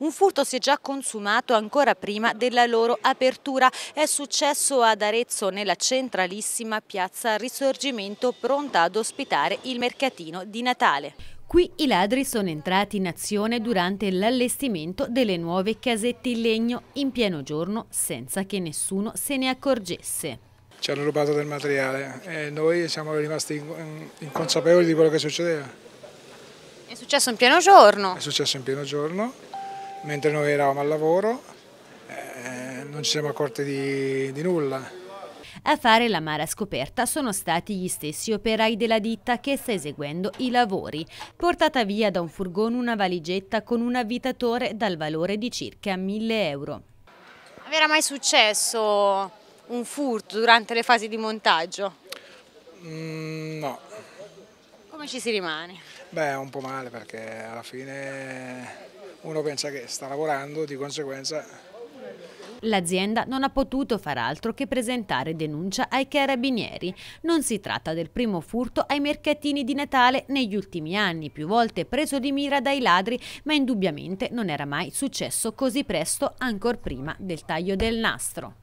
Un furto si è già consumato ancora prima della loro apertura. È successo ad Arezzo nella centralissima piazza Risorgimento pronta ad ospitare il mercatino di Natale. Qui i ladri sono entrati in azione durante l'allestimento delle nuove casette in legno in pieno giorno senza che nessuno se ne accorgesse. Ci hanno rubato del materiale e noi siamo rimasti inconsapevoli di quello che succedeva. È successo in pieno giorno? È successo in pieno giorno mentre noi eravamo al lavoro eh, non ci siamo accorti di, di nulla. A fare la l'amara scoperta sono stati gli stessi operai della ditta che sta eseguendo i lavori. Portata via da un furgone una valigetta con un avvitatore dal valore di circa 1000 euro. Non era mai successo un furto durante le fasi di montaggio? Mm, no. Come ci si rimane? Beh, un po' male perché alla fine uno pensa che sta lavorando, di conseguenza... L'azienda non ha potuto far altro che presentare denuncia ai carabinieri. Non si tratta del primo furto ai mercatini di Natale negli ultimi anni, più volte preso di mira dai ladri, ma indubbiamente non era mai successo così presto, ancor prima del taglio del nastro.